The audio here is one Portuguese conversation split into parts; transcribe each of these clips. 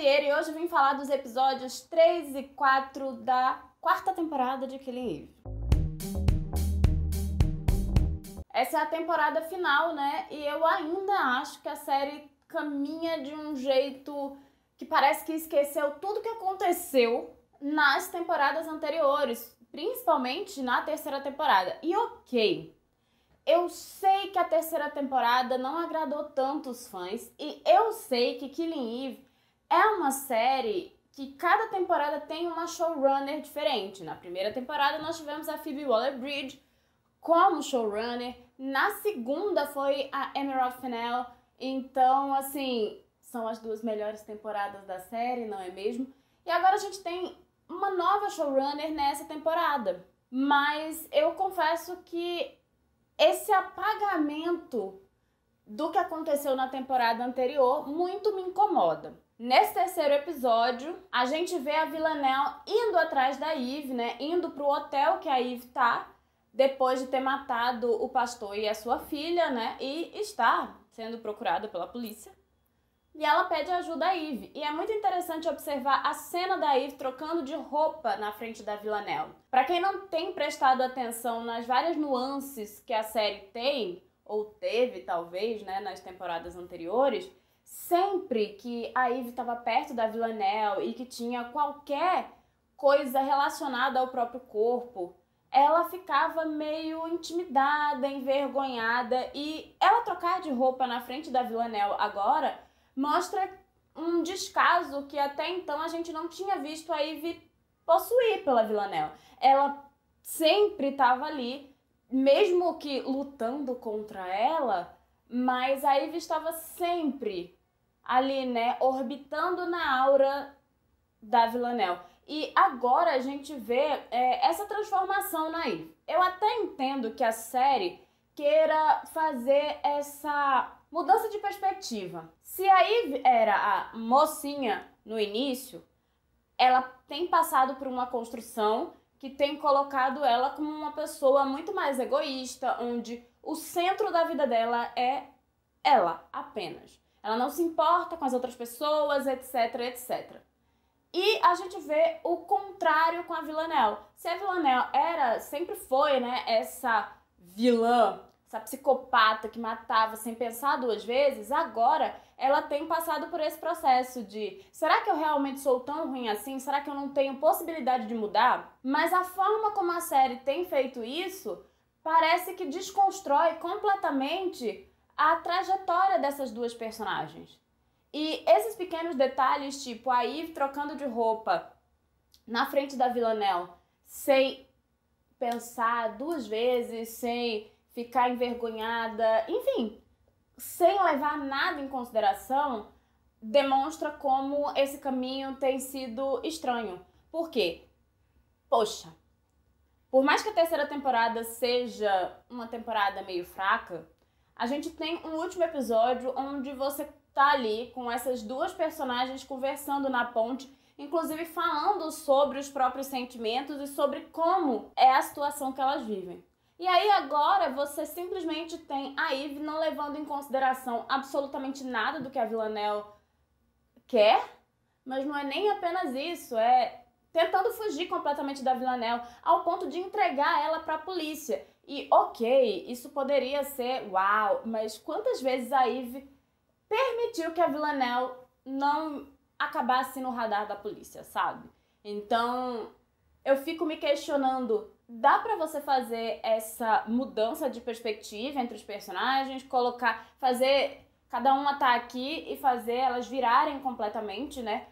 Vieira e hoje vim falar dos episódios 3 e 4 da quarta temporada de Killing Eve. Essa é a temporada final, né? E eu ainda acho que a série caminha de um jeito que parece que esqueceu tudo que aconteceu nas temporadas anteriores, principalmente na terceira temporada. E ok, eu sei que a terceira temporada não agradou tanto os fãs e eu sei que Killing Eve é uma série que cada temporada tem uma showrunner diferente. Na primeira temporada nós tivemos a Phoebe Waller-Bridge como showrunner, na segunda foi a Emerald Fennell. Então, assim, são as duas melhores temporadas da série, não é mesmo? E agora a gente tem uma nova showrunner nessa temporada. Mas eu confesso que esse apagamento do que aconteceu na temporada anterior muito me incomoda. Nesse terceiro episódio, a gente vê a Villanel indo atrás da Eve, né? Indo pro hotel que a Eve tá, depois de ter matado o pastor e a sua filha, né? E está sendo procurada pela polícia. E ela pede ajuda a Eve. E é muito interessante observar a cena da Eve trocando de roupa na frente da Villanel. Para quem não tem prestado atenção nas várias nuances que a série tem, ou teve talvez, né, nas temporadas anteriores, sempre que a Eve estava perto da Villanelle e que tinha qualquer coisa relacionada ao próprio corpo, ela ficava meio intimidada, envergonhada e ela trocar de roupa na frente da Villanelle agora mostra um descaso que até então a gente não tinha visto a Eve possuir pela Villanelle. Ela sempre estava ali mesmo que lutando contra ela, mas a Ivy estava sempre ali, né, orbitando na aura da Villanelle. E agora a gente vê é, essa transformação na Ivy. Eu até entendo que a série queira fazer essa mudança de perspectiva. Se a Ivy era a mocinha no início, ela tem passado por uma construção que tem colocado ela como uma pessoa muito mais egoísta, onde o centro da vida dela é ela apenas. Ela não se importa com as outras pessoas, etc, etc. E a gente vê o contrário com a Villanelle. Se a Villanelle era, sempre foi, né, essa vilã, essa psicopata que matava sem pensar duas vezes, agora ela tem passado por esse processo de será que eu realmente sou tão ruim assim? Será que eu não tenho possibilidade de mudar? Mas a forma como a série tem feito isso parece que desconstrói completamente a trajetória dessas duas personagens. E esses pequenos detalhes, tipo a Eve trocando de roupa na frente da Villanelle, sem pensar duas vezes, sem ficar envergonhada, enfim, sem levar nada em consideração, demonstra como esse caminho tem sido estranho. Por quê? Poxa, por mais que a terceira temporada seja uma temporada meio fraca, a gente tem um último episódio onde você tá ali com essas duas personagens conversando na ponte, inclusive falando sobre os próprios sentimentos e sobre como é a situação que elas vivem. E aí agora você simplesmente tem a Eve não levando em consideração absolutamente nada do que a Villanel quer, mas não é nem apenas isso, é tentando fugir completamente da Villanel ao ponto de entregar ela para a polícia. E OK, isso poderia ser uau, mas quantas vezes a Eve permitiu que a Villanel não acabasse no radar da polícia, sabe? Então, eu fico me questionando dá para você fazer essa mudança de perspectiva entre os personagens, colocar, fazer cada uma tá aqui e fazer elas virarem completamente, né?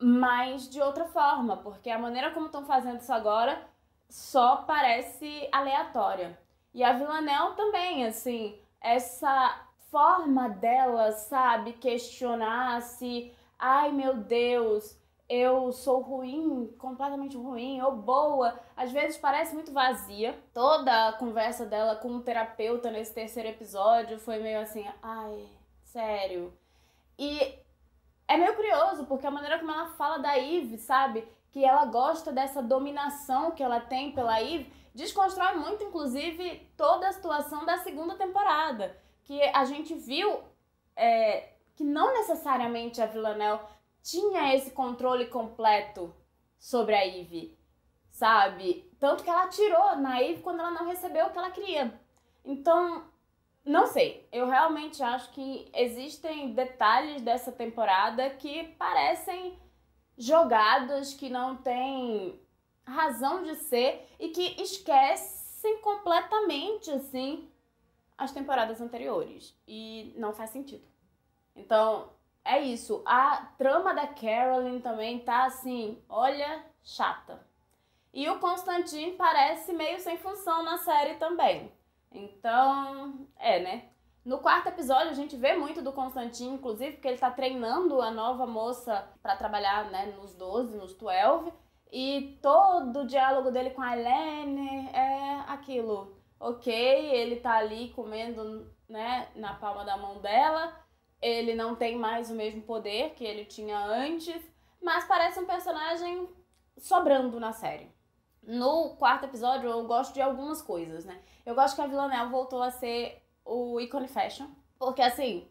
Mas de outra forma, porque a maneira como estão fazendo isso agora só parece aleatória. E a Villanelle também, assim, essa forma dela, sabe, questionar se, ai meu Deus, eu sou ruim, completamente ruim, ou boa. Às vezes parece muito vazia. Toda a conversa dela com o terapeuta nesse terceiro episódio foi meio assim, ai, sério. E é meio curioso, porque a maneira como ela fala da Eve, sabe? Que ela gosta dessa dominação que ela tem pela Eve, desconstrói muito, inclusive, toda a situação da segunda temporada. Que a gente viu é, que não necessariamente a Villanelle tinha esse controle completo sobre a Eve, sabe? Tanto que ela tirou na Eve quando ela não recebeu o que ela queria. Então, não sei. Eu realmente acho que existem detalhes dessa temporada que parecem jogados, que não têm razão de ser e que esquecem completamente, assim, as temporadas anteriores. E não faz sentido. Então, é isso. A trama da Carolyn também tá assim, olha, chata. E o Constantin parece meio sem função na série também. Então, é, né? No quarto episódio a gente vê muito do Constantin, inclusive, porque ele tá treinando a nova moça para trabalhar, né, nos 12, nos 12. E todo o diálogo dele com a Helene é aquilo. OK, ele tá ali comendo, né, na palma da mão dela, ele não tem mais o mesmo poder que ele tinha antes, mas parece um personagem sobrando na série. No quarto episódio, eu gosto de algumas coisas, né? Eu gosto que a Villanelle voltou a ser o ícone fashion, porque assim,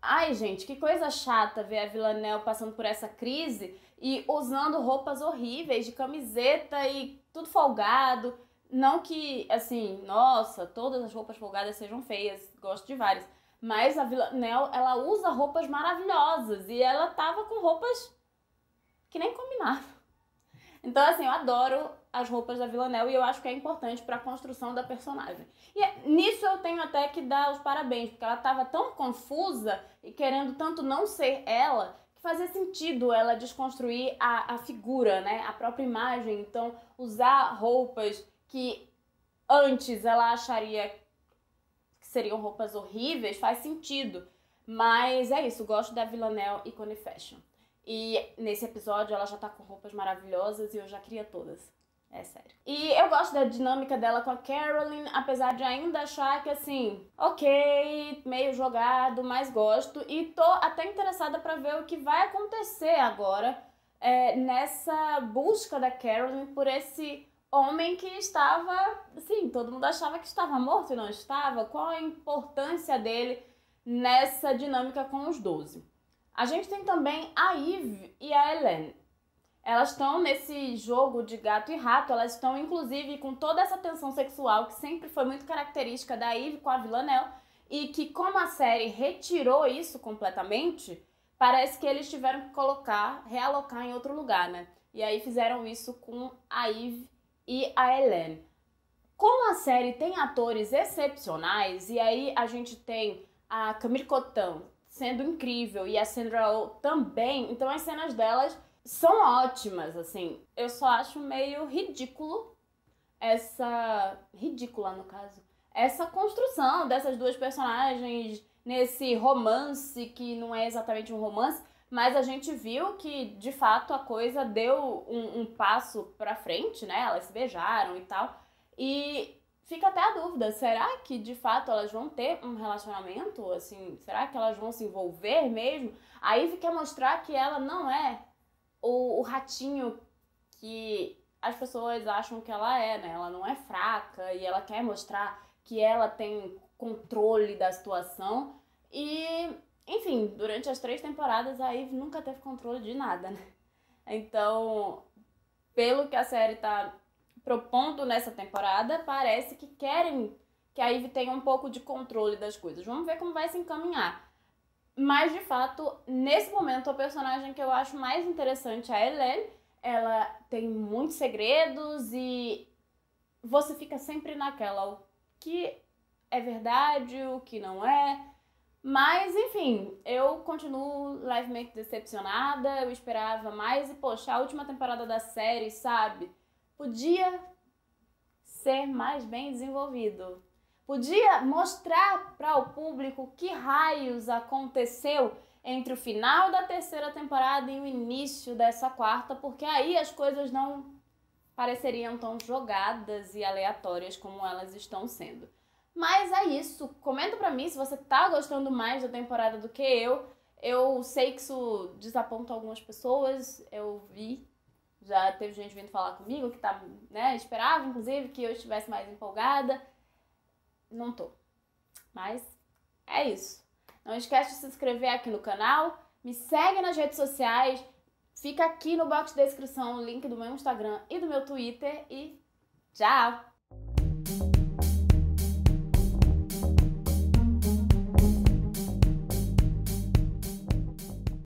ai gente, que coisa chata ver a Villanelle passando por essa crise e usando roupas horríveis, de camiseta e tudo folgado. Não que, assim, nossa, todas as roupas folgadas sejam feias, gosto de várias. Mas a Villanelle, ela usa roupas maravilhosas e ela tava com roupas que nem combinavam. Então, assim, eu adoro as roupas da Vila Nel e eu acho que é importante para a construção da personagem. E é, nisso eu tenho até que dar os parabéns, porque ela estava tão confusa e querendo tanto não ser ela, que fazia sentido ela desconstruir a, a figura, né? A própria imagem. Então, usar roupas que antes ela acharia seriam roupas horríveis, faz sentido. Mas é isso, gosto da Villanelle e Cone Fashion. E nesse episódio ela já tá com roupas maravilhosas e eu já queria todas. É sério. E eu gosto da dinâmica dela com a Carolyn, apesar de ainda achar que assim, ok, meio jogado, mas gosto. E tô até interessada para ver o que vai acontecer agora é, nessa busca da Carolyn por esse homem que estava, sim, todo mundo achava que estava morto e não estava. Qual a importância dele nessa dinâmica com os 12? A gente tem também a Eve e a Helen. Elas estão nesse jogo de gato e rato, elas estão inclusive com toda essa tensão sexual que sempre foi muito característica da Eve com a Villanelle e que como a série retirou isso completamente, parece que eles tiveram que colocar, realocar em outro lugar, né? E aí fizeram isso com a Eve e a Helen, Como a série tem atores excepcionais, e aí a gente tem a Camille Cotin sendo incrível e a Sandra Oh também, então as cenas delas são ótimas, assim. Eu só acho meio ridículo essa. ridícula no caso. Essa construção dessas duas personagens nesse romance que não é exatamente um romance, mas a gente viu que de fato a coisa deu um, um passo para frente, né? Elas se beijaram e tal. E fica até a dúvida, será que de fato elas vão ter um relacionamento assim? Será que elas vão se envolver mesmo? A Ivy quer mostrar que ela não é o, o ratinho que as pessoas acham que ela é, né? Ela não é fraca e ela quer mostrar que ela tem controle da situação. E enfim, durante as três temporadas a Eve nunca teve controle de nada, né? Então, pelo que a série tá propondo nessa temporada, parece que querem que a Eve tenha um pouco de controle das coisas. Vamos ver como vai se encaminhar. Mas de fato, nesse momento, o personagem que eu acho mais interessante é a Helene. Ela tem muitos segredos e você fica sempre naquela o que é verdade, o que não é. Mas, enfim, eu continuo levemente decepcionada, eu esperava mais e, poxa, a última temporada da série, sabe? Podia ser mais bem desenvolvido. Podia mostrar para o público que raios aconteceu entre o final da terceira temporada e o início dessa quarta, porque aí as coisas não pareceriam tão jogadas e aleatórias como elas estão sendo. Mas é isso. Comenta pra mim se você tá gostando mais da temporada do que eu. Eu sei que isso desaponta algumas pessoas. Eu vi. Já teve gente vindo falar comigo que tá, né? Esperava, inclusive, que eu estivesse mais empolgada. Não tô. Mas é isso. Não esquece de se inscrever aqui no canal. Me segue nas redes sociais. Fica aqui no box de descrição o link do meu Instagram e do meu Twitter. E tchau!